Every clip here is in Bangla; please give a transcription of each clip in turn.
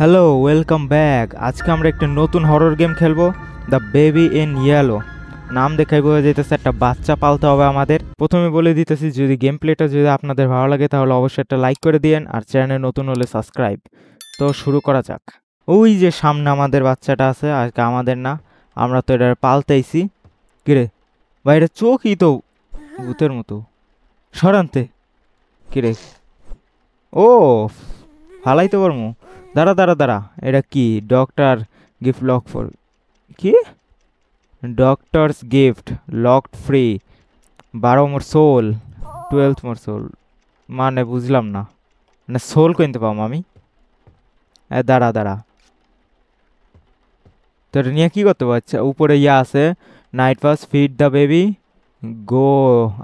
হ্যালো ওয়েলকাম ব্যাক আজকে আমরা একটি নতুন হরর গেম খেলবো দ্য বেবি ইন ইয়েলো নাম দেখাই বোঝা যেতেছে একটা বাচ্চা পালতে হবে আমাদের প্রথমে বলে দিতেছি যদি গেম প্লেটা যদি আপনাদের ভালো লাগে তাহলে অবশ্যই একটা লাইক করে দিয়েন আর চ্যানেলে নতুন হলে সাবস্ক্রাইব তো শুরু করা যাক ওই যে সামনে আমাদের বাচ্চাটা আছে আজকে আমাদের না আমরা তো এটা পালতেইছি কিরে ভাই এটা চোখই তো ভূতের মতো সরান্তে কিরে ও ফালাইতে পারবো দাঁড়া দাঁড়া দাঁড়া এটা কি ডক্টর গিফট লক ফর কি ডক্টরস গিফট লকড ফ্রি বারো more soul twelfth more soul মানে বুঝলাম না মানে সোল কিনতে পাবো আমি হ্যাঁ দাঁড়া দাঁড়া তো এটা নিয়ে কী করতে পারছে আচ্ছা, উপরে ইয়ে আছে night pass feed the baby go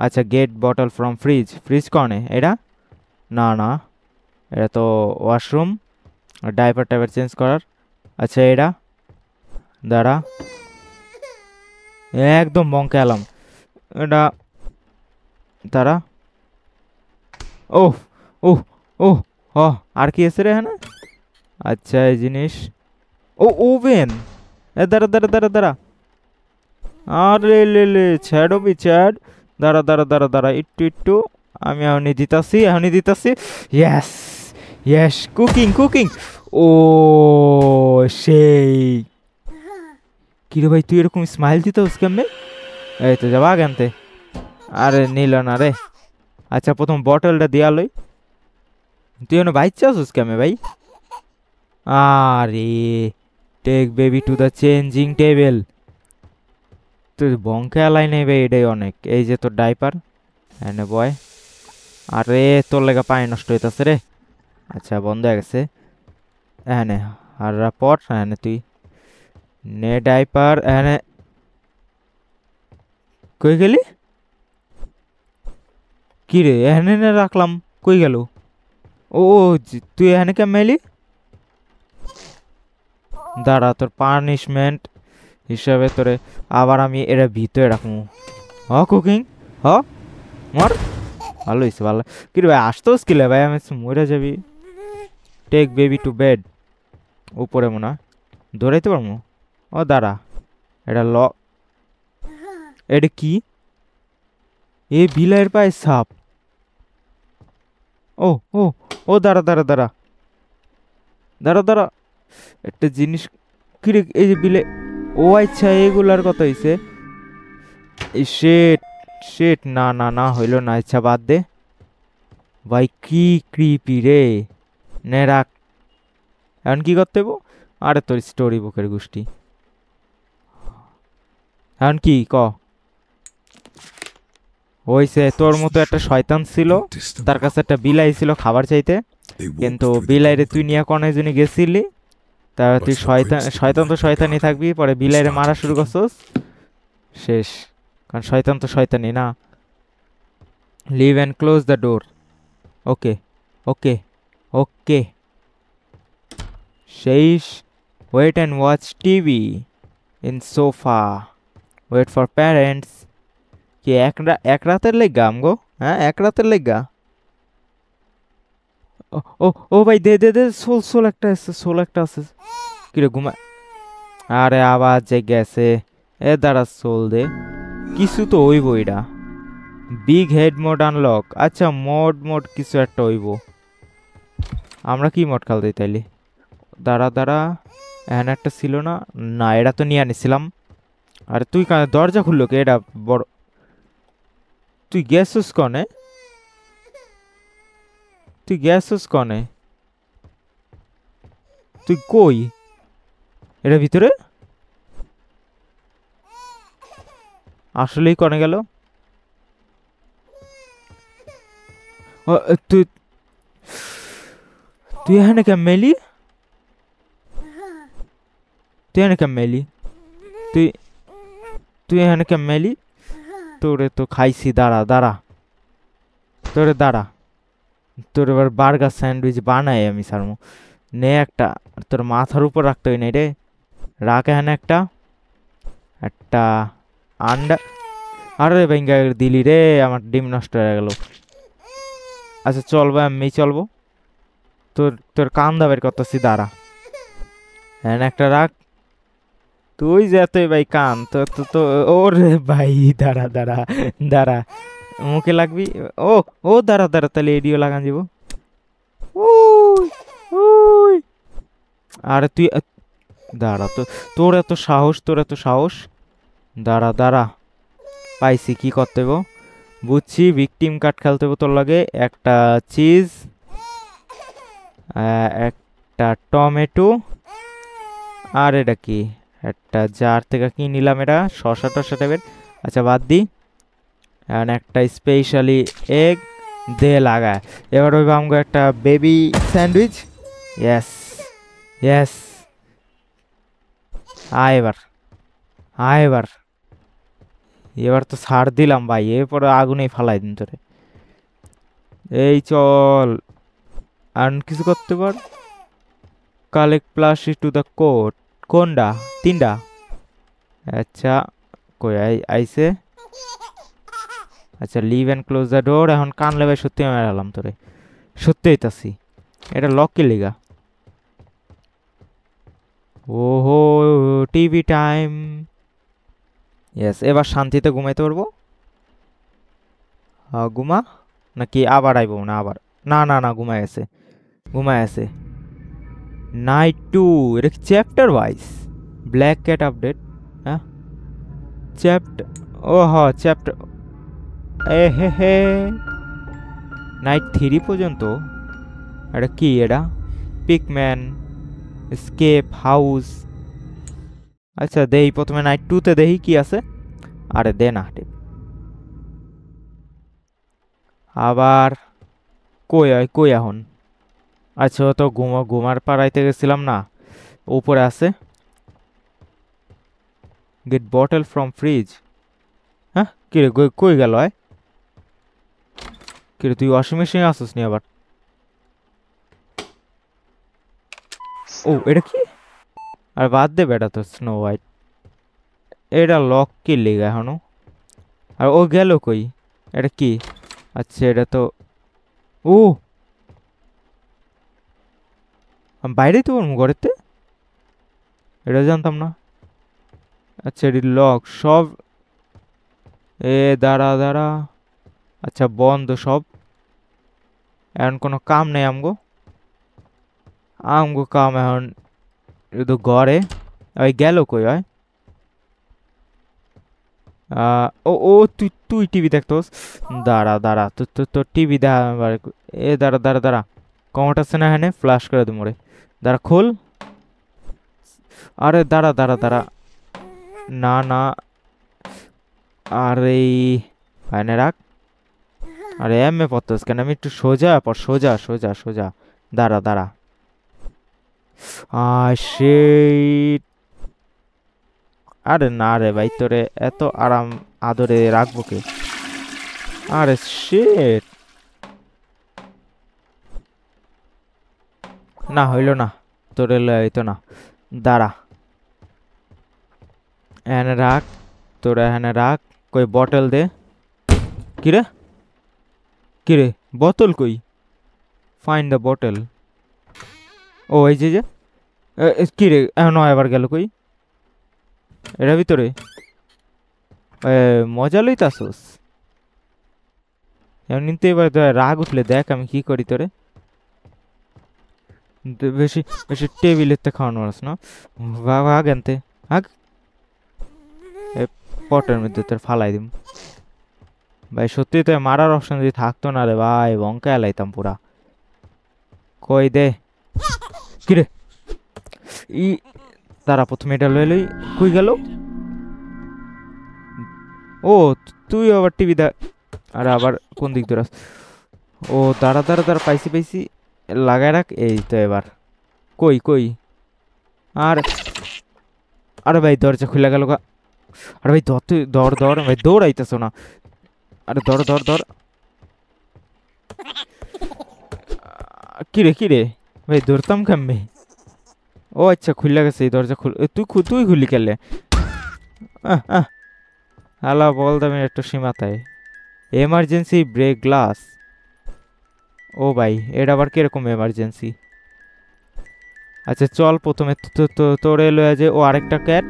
আচ্ছা get bottle from fridge fridge কনে এটা না না এটা তো ওয়াশরুম ডাইপার টাইপার চেঞ্জ করার আচ্ছা এটা দাঁড়া একদম বঙ্কে এলাম এটা দাঁড়া ও ও ও হ আর কি এসে রে হ্যাঁ আচ্ছা এই জিনিস ও ওভেন এ দাঁড়া দাঁড়া দাঁড়া দাঁড়া রে লে লে ছ্যাডো বি ছ্যাড দাঁড়া দাঁড়া দাঁড়া দাঁড়া একটু একটু আমি এখনই দিতাছি এখনই দিতাছি ইয়াস ইয়েস কুকিং কুকিং ও সেই কিরে ভাই তুই এরকম স্মাইল দিত কেমনে এই তো যাবা আগানতে আরে নিল না রে আচ্ছা প্রথম বটলটা দিয়া লই তুই এনে বাইক চাস স্ক্যামে ভাই আরে take baby to the changing table তুই বঙ্কে আলাই নেবে এটাই অনেক এই যে তোর ডাইপার এনে বয় আরে তোর লেগা পায়ে নষ্ট হইতাছে রে আচ্ছা বন্ধ হয়ে গেছে হ্যাঁ আর রাপট হ্যাঁ তুই নে ডাইপার হ্যাঁ কই গেলি কি রে এহেন রাখলাম কই গেল ও তুই এহেন কে মেলি দাঁড়া তোর পানিশমেন্ট হিসাবে তোরে আবার আমি এরা ভিতরে রাখবো হ কুকিং হ মর ভালো হয়েছে ভালো কিরে ভাই আসতেও স্কিলে ভাই আমি মরে যাবি টেক বেবি টু বেড উপরে মনে হয় ধরাইতে পারবো ও দাঁড়া এটা ল এটা কি এ বিলাইয়ের পায়ে সাপ ও ও ও দাঁড়া দাঁড়া দাঁড়া দাঁড়া দাঁড়া একটা জিনিস কিরে এই যে বিলে ও আচ্ছা এগুলার কথা হয়েছে এই শেট শেট না না না হইল না আচ্ছা বাদ দে ভাই কি কৃপি রে নে রাখ এখন কী করতে হবো আরে তোর স্টোরি বুকের গোষ্ঠী এখন কি ক ওই সে তোর মতো একটা শয়তান ছিল তার কাছে একটা বিলাই ছিল খাবার চাইতে কিন্তু বিলাইরে তুই নিয়ে কনে জন্য গেছিলি তা তুই শয়তান শয়তান তো শয়তানই থাকবি পরে বিলাইরে মারা শুরু করছস শেষ কারণ শয়তান তো শয়তানই না leave and close the door okay okay okay শেষ wait and watch TV in sofa wait for parents কি এক এক রাতের লেগা আমগো হ্যাঁ এক রাতের লেগা ও ও ভাই দে দে দে সোল সোল একটা আছে সোল একটা আছে কিরে ঘুমা আরে আবার যে গেছে এ দাঁড়া সোল দে কিছু তো হইব এটা বিগ হেড মোড আনলক আচ্ছা মোড মোড কিছু একটা হইব আমরা কি মটকাল দিই তাইলে দাঁড়া দাঁড়া এখানে একটা ছিল না না এটা তো নিয়ে আনিছিলাম আরে তুই দরজা খুললো কে এটা বড় তুই গ্যাস হোস কনে তুই গ্যাস হোস কনে তুই কই এটা ভিতরে আসলেই কনে গেল তুই তুই এখানে কেমন এলি তুই এখানে কেমন এলি তুই তুই এখানে কেমন এলি তোরে তো খাইছি দাঁড়া দাঁড়া তোরে দাঁড়া তোর এবার বার্গার স্যান্ডউইচ বানাই আমি সারমু নে একটা তোর মাথার উপর রাখতে হয় না রে রাখ এখানে একটা একটা আন্ডা আরে ভেঙ্গা দিলি রে আমার ডিম নষ্ট হয়ে গেল আচ্ছা চলবো আমি চলবো তোর তোর কান্দা বের করতেছি দাঁড়া হ্যাঁ একটা রাখ তুই যে এতই ভাই কান তো তো তো ওরে ভাই দাঁড়া দাঁড়া দাঁড়া মুখে লাগবি ও ও দাঁড়া দাঁড়া তাহলে এডিও লাগান যাব আর তুই দাঁড়া তো তোর এত সাহস তোর এত সাহস দাঁড়া দাঁড়া পাইছি কি করতে বুঝছি ভিকটিম কাট খেলতে তোর লাগে একটা চিজ একটা টমেটো আর এটা কি একটা জার থেকে কি নিলাম এটা শশা টশা টাইপের আচ্ছা বাদ দিই অ্যান্ড একটা স্পেশালি এগ দে লাগা এবার ওই আমগো একটা বেবি স্যান্ডউইচ ইয়াস ইয়েস আয় এবার আয় এবার এবার তো সার দিলাম ভাই এরপরে আগুনেই ফালাই দিন তোরে এই চল আর কিছু করতে পার collect plus to the court কোনডা তিনডা আচ্ছা কই আইসে আচ্ছা leave and close the door এখন কান লেবাই সত্যি আমি মেরালাম তোরে সত্যি হইতাছি এটা লক কি লেগা ওহো টিভি টাইম ইয়েস এবার শান্তিতে ঘুমাইতে পারবো ঘুমা নাকি আবার আইব না আবার না না না ঘুমাই আছে ঘুমা আসে নাইট 2 এর chapter wise black cat update হ্যাঁ চ্যাপ্ট ওহ হ্যাঁ চ্যাপ্টার এ হে হে নাইট 3 পর্যন্ত এটা কি এটা পিকম্যান এসকেপ হাউস আচ্ছা দেই প্রথমে নাইট 2 তে দেই কি আছে আরে দেনা আবার কোয়ায় কোয়ায় হন আচ্ছা তো ঘুমা ঘুমার পাড়াইতে গেছিলাম না উপরে আছে গেট বটল ফ্রম ফ্রিজ হ্যাঁ কিরে কই গেল হয় কিরে তুই ওয়াশিং মেশিনে আসিস নি আবার ও এটা কি আর বাদ দে বেটা তো স্নো হোয়াইট এটা লক কি লেগে এখনো আর ও গেল কই এটা কি আচ্ছা এটা তো ও আমি বাইরেই তো পারবো ঘরেতে এটা জানতাম না আচ্ছা এটি লক সব এ দাঁড়া দাঁড়া আচ্ছা বন্ধ সব এখন কোনো কাম নেই আমগো আমগো কাম এখন শুধু ঘরে ওই গেল কই হয় ও ও তুই তুই টিভি দেখতোস দাঁড়া দাঁড়া তোর তোর তোর টিভি দেখা এ দাঁড়া দাঁড়া দাঁড়া কমাটাচ্ছে সেনা হ্যাঁ ফ্লাশ করে দেবো রে দাঁড়া খোল আরে দাঁড়া দাঁড়া দাঁড়া না না আর এই ফাইনে রাখ আরে এম এ পড়তে কেন আমি একটু সোজা পর সোজা সোজা সোজা দাঁড়া দাঁড়া সেই আরে না রে ভাই তোরে এত আরাম আদরে রাখবো কে আরে শেট না হইল না তোর হইতো না দাঁড়া এনে রাখ তোরা এনে রাখ কই বটল দে কিরে কিরে বোতল কই ফাইন দ্য বটল ও এই যে যে কিরে এখন এবার গেল কই এটা ভিতরে মজা লইতাসোস এমনিতে এবার রাগ উঠলে দেখ আমি কি করি তোরে বেশি বেশি টেবিলেতে খাওয়ানো মানুষ না আগ আনতে আগ পটের মধ্যে তোর ফালাই দিম ভাই সত্যি তো মারার অপশন যদি থাকতো না রে ভাই বঙ্কা এলাইতাম পুরা কই দে কিরে ই তারা প্রথমে এটা লই লই কই গেল ও তুই আবার টিভি দেখ আর আবার কোন দিক ধরে ও তারা তারা তারা পাইছি পাইছি লাগাই রাখ এই তো এবার কই কই আর আরে ভাই দরজা খুলে গেল আরে ভাই দর তুই দর দর ভাই দৌড় আইতেছ না আরে দর দর দর কিরে কিরে ভাই দৌড়তাম কাম্মে ও আচ্ছা খুলে গেছে এই দরজা খুল তুই তুই খুলি হ্যাঁ আলা বল দামের একটা সীমাতায় এমার্জেন্সি ব্রেক গ্লাস ও ভাই এটা আবার কীরকম এমার্জেন্সি আচ্ছা চল প্রথমে তোরে এলো যে ও আরেকটা ক্যাট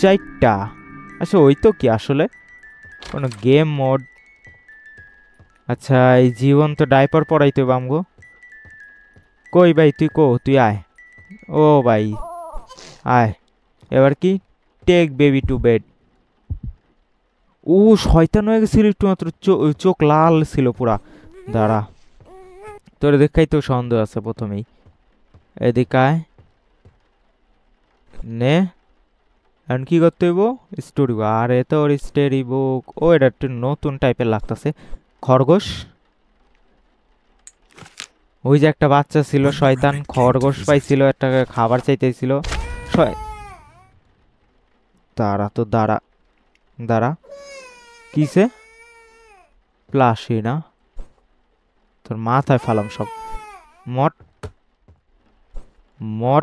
চারটা আচ্ছা ওই তো কি আসলে কোনো গেম মোড আচ্ছা এই জীবন তো ডাইপার বাম বামগো কই ভাই তুই কো তুই আয় ও ভাই আয় এবার কি টেক বেবি টু বেড ও শয়তান হয়ে গেছিল একটু মাত্র চোখ লাল ছিল পুরা দাঁড়া তোর দেখাই তো সন্দেহ আছে প্রথমেই এদিকায় নে এখন কী করতে হইব বুক আর এ তোর বুক ও এটা একটু নতুন টাইপের লাগতেছে খরগোশ ওই যে একটা বাচ্চা ছিল শয়তান খরগোশ পাইছিল একটা খাবার চাইতেছিল দাঁড়া তো দাঁড়া দাঁড়া কিসে প্লাসে না তোর মাথায় ফালাম সব মর মর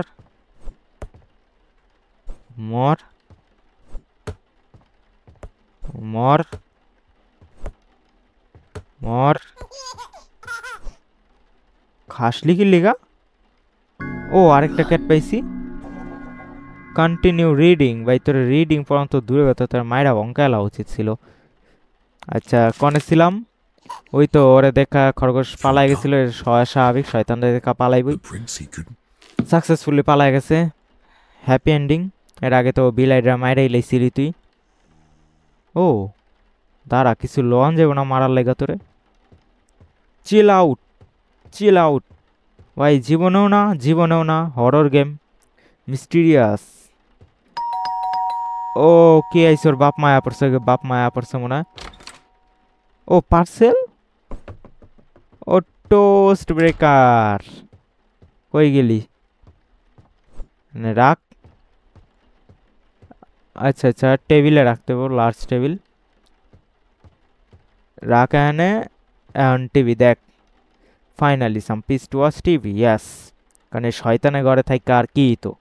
মর মর মর খাসলি কি লিগা ও আরেকটা ক্যাট পাইছি কন্টিনিউ রিডিং ভাই তোর রিডিং পর্যন্ত দূরে কথা তোর মায়েরা অঙ্কা উচিত ছিল আচ্ছা কনে ছিলাম ওই তো ওরে দেখা খরগোশ পালাই গেছিল স্বাভাবিক শয়তানরা দেখা পালাইবই সাকসেসফুলি পালাই গেছে হ্যাপি এন্ডিং এর আগে তো বিলাইডরা মাইরাই লাইছিলি তুই ও দাঁড়া কিছু লন যাবো না মারার লেগা তোরে চিল আউট চিল আউট ভাই জীবনেও না জীবনেও না হরর গেম মিস্টিরিয়াস ও কে আইসোর বাপ মায়া পড়ছে বাপ মায়া পড়ছে মনে হয় ও পার্সেল ও টোস্ট ব্রেকার কই গেলি রাখ আচ্ছা আচ্ছা টেবিলে রাখতে পারবো লার্জ টেবিল রাখ এখানে এখন টিভি দেখ finally some peace to watch TV yes কারণ শয়তানে ঘরে থাকে আর কি তো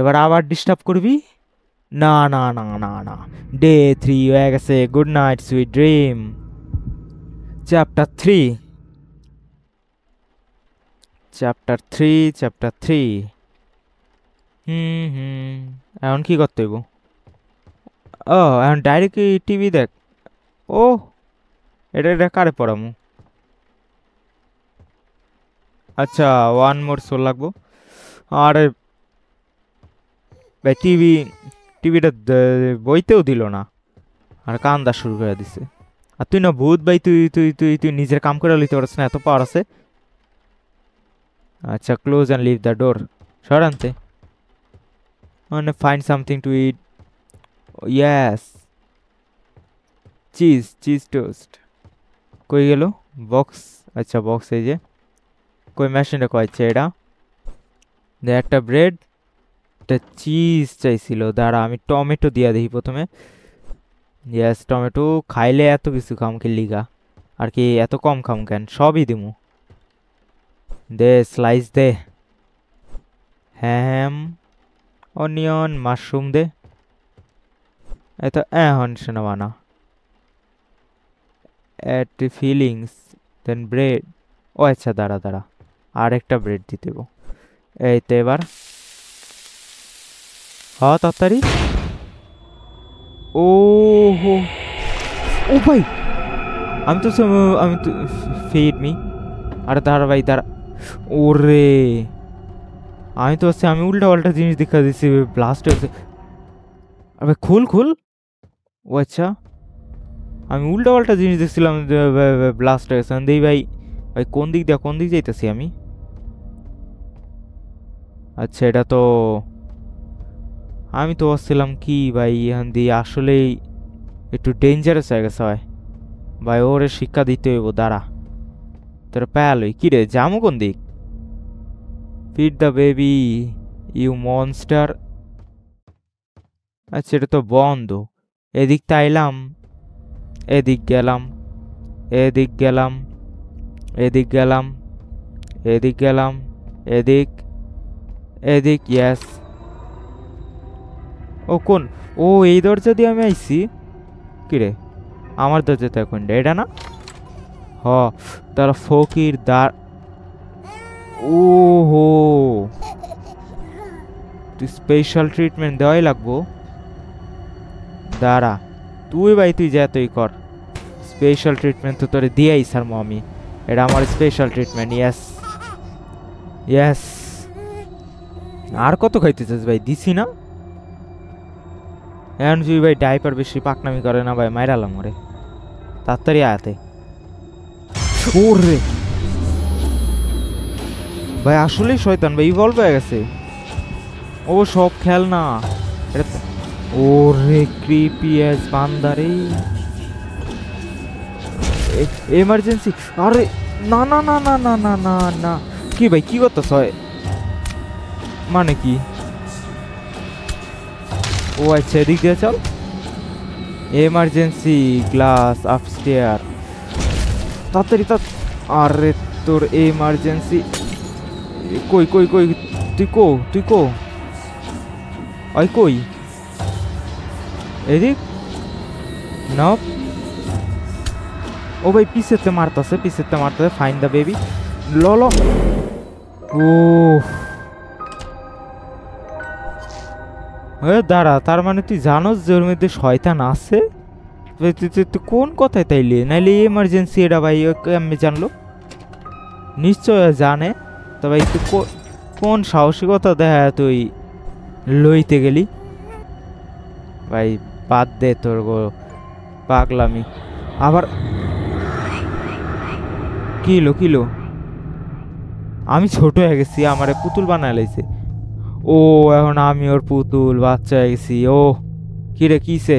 এবার আবার ডিস্টার্ব করবি ना ना ना ना ना डे थ्री वैगसे good night sweet dream chapter three chapter three chapter three एन की करते हो डायरेक्ट टीवी देख ओ एटा रेकारे पड़ा मु अच्छा वन मोर सोल लगभग अरे टीवी টিভিটা বইতেও দিল না আর কান্দা শুরু করে দিছে আর তুই না ভূত ভাই তুই তুই তুই তুই নিজের কাম করে লিতে পারছিস না এত পাওয়ার আছে আচ্ছা close and leave the door সর আনতে মানে find something to eat yes cheese cheese toast কই গেল বক্স আচ্ছা বক্স এই যে কই মেশিনটা কয়েছে এটা দে একটা ব্রেড একটা চিজ চাইছিল দাঁড়া আমি টমেটো দিয়া দেখি প্রথমে ইয়াস টমেটো খাইলে এত কিছু খাম কি লিগা আর কি এত কম খাম কেন সবই দিমু দে স্লাইস দে হ্যাম অনিয়ন মাশরুম দে এত এহন শোনা বানা অ্যাট ফিলিংস দেন ব্রেড ও আচ্ছা দাঁড়া দাঁড়া আর একটা ব্রেড দিতে এই তো এবার আটাটারি ওহ ও ভাই আমি তো আমি ফেড মি আটাটার ভাই দরে ওরে আমি তো আসলে আমি উল্টা-উল্টা জিনিস দেখা দিছি এই ब्लाস্টেরে তবে খুল খুল ও আচ্ছা আমি উল্টা-উল্টা জিনিস দেখছিলাম এই ब्लाস্টেরে সদাই ভাই ভাই কোন দিক দিয়া কোন দিক যাইতাছি আমি আচ্ছা এটা তো আমি তো ভাবছিলাম কি ভাই এখান দিয়ে আসলেই একটু ডেঞ্জারাস হয়ে গেছে ভাই ভাই ওরে শিক্ষা দিতে হইব দাঁড়া তোর প্যালই কি রে জামু কোন দিক feed the baby you monster আচ্ছা এটা তো বন্ধ এদিক তাইলাম এদিক গেলাম এদিক গেলাম এদিক গেলাম এদিক গেলাম এদিক এদিক ইয়াস ও কোন ও এই দরজা দিয়ে আমি কি কিরে আমার দরজা তো এখন এটা না হ তারা ফকির দার ও হো স্পেশাল ট্রিটমেন্ট দেওয়াই লাগবো দাঁড়া তুই ভাই তুই যা তুই কর স্পেশাল ট্রিটমেন্ট তো তোরে দিয়াই স্যার আমি এটা আমার স্পেশাল ট্রিটমেন্ট ইয়াস ইয়াস আর কত খাইতে চাস ভাই দিছি না এখন যদি ভাই ডাইপার বেশি পাকনামি করে না ভাই মাইরালাম ওরে তাড়াতাড়ি আয়াতে ওরে ভাই আসলেই শয়তান ভাই ইভলভ হয়ে গেছে ও সব খেল না ওরে ক্রিপি অ্যাজ বান্দারে এমার্জেন্সি আরে না না না না না না না না কি ভাই কি করতেছ মানে কি ও আচ্ছা এদিক দিয়ে চল এমার্জেন্সি গ্লাস আপস্টেয়ার তাড়াতাড়ি তা আরে তোর এমার্জেন্সি কই কই কই তুই কো তুই কো ওই কই এদিক না ও ভাই পিসেতে মারতেছে পিসেতে মারতেছে ফাইন দ্য বেবি ল ও দাঁড়া তার মানে তুই জানোস যে ওর মধ্যে শয়তান আছে তুই কোন কথায় তাইলে নাইলে এমার্জেন্সি এটা ভাই আমি জানলো নিশ্চয় জানে তবে তুই কোন সাহসিকতা দেখা তুই লইতে গেলি ভাই বাদ দে তোর গো পাগলামি আবার কিলো কিলো আমি ছোট হয়ে গেছি আমার পুতুল বানায় লাইছে ও এখন আমি ওর পুতুল বাচ্চা গেছি ও কিরে কিসে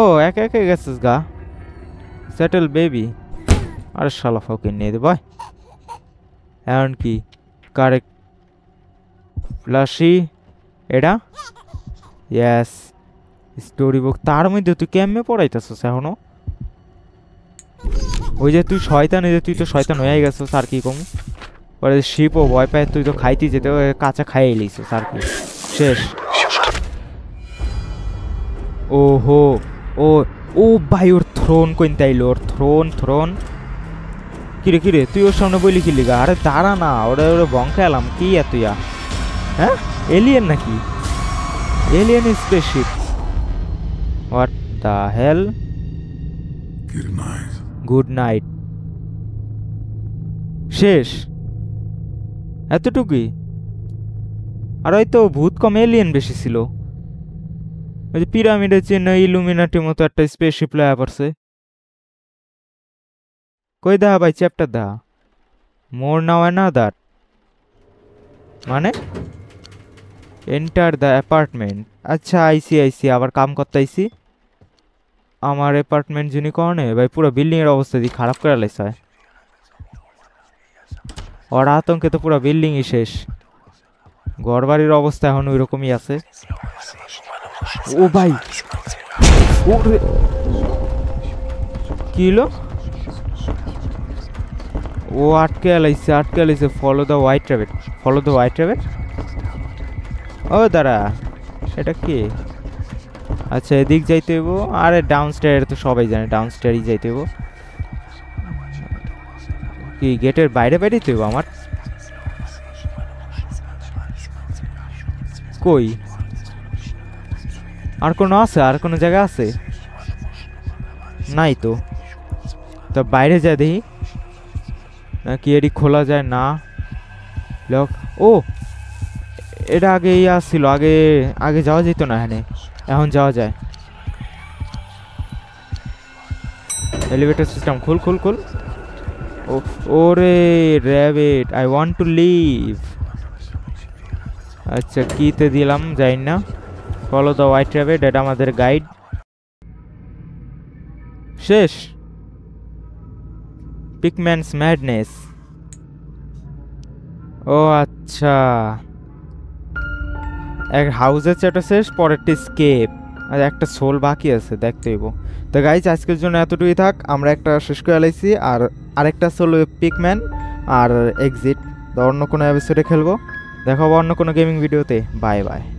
ও এক একে গেছিস গা সেটেল বেবি আরে শালা ফাউকে নিয়ে দে ভাই এখন কি কারে ফ্লাশি এটা ইয়াস স্টোরি বুক তার মধ্যে তুই কেমনে পড়াইতেছিস এখনো ওই যে তুই শয়তান এই যে তুই তো শয়তান হয়ে গেছিস আর কি কম পরে ও ভয় পায় তুই তো খাইতে যেতে কাঁচা খাইয়ে লিছিস স্যার শেষ ও হো ও ও ভাই ওর থ্রোন কইন তাইলো ওর থ্রোন থ্রোন কিরে কিরে তুই ওর সামনে বলি কি লিগা আরে দাঁড়া না ওরা ওরা বঙ্কা এলাম কি তুইয়া হ্যাঁ এলিয়েন নাকি alien spaceship what the hell good night শেষ এতটুকুই আর হয়তো ভূত কম এলিয়েন বেশি ছিল ওই যে পিরামিডের চিহ্ন ইলুমিনাটির মতো একটা স্পেসশিপ লয়া পড়ছে কই দা ভাই চ্যাপ্টার দা মোর নাও না দ্যাট মানে এন্টার দ্য অ্যাপার্টমেন্ট আচ্ছা আইসি আইসি আবার কাম করতে আইসি আমার অ্যাপার্টমেন্ট যিনি কনে ভাই পুরো বিল্ডিংয়ের অবস্থা যদি খারাপ করে লাইস হয় ওরা আতঙ্কে তো পুরো বিল্ডিংই শেষ ঘরবাড়ির অবস্থা এখন ওই রকমই আছে ও ভাই কি হলো ও আটকে আলাইছে আটকে আলাইছে follow the white rabbit follow the white rabbit ও দাঁড়া এটা কি আচ্ছা এদিক যাইতে হইব আরে ডাউন স্টার তো সবাই জানে ডাউন স্টারই যাইতে হইব কি গেটের বাইরে বাইরেই তো আমার কই আর কোনো আছে আর কোনো জায়গা আছে নাই তো তো বাইরে যা দেখি নাকি এটি খোলা যায় না লোক ও এটা আগে আসছিল আগে আগে যাওয়া যেত না এখানে এখন যাওয়া যায় এলিভেটর সিস্টেম খুল খুল খুল ওরে ore I want to leave আচ্ছা কীতে দিলাম যাই না ফলো দ্য হোয়াইট র্যাবিট এটা আমাদের গাইড শেষ পিকম্যানস ম্যাডনেস ও আচ্ছা এক হাউজের চ্যাটা শেষ পরেরটি স্কেপ আর একটা সোল বাকি আছে দেখতে হইব তো গাইজ আজকের জন্য এতটুকুই থাক আমরা একটা শেষ করে লাইছি আর আরেকটা সোলো পিকম্যান আর এক্সিট অন্য কোনো অ্যাপিসোডে খেলবো দেখাবো অন্য কোনো গেমিং ভিডিওতে বাই বাই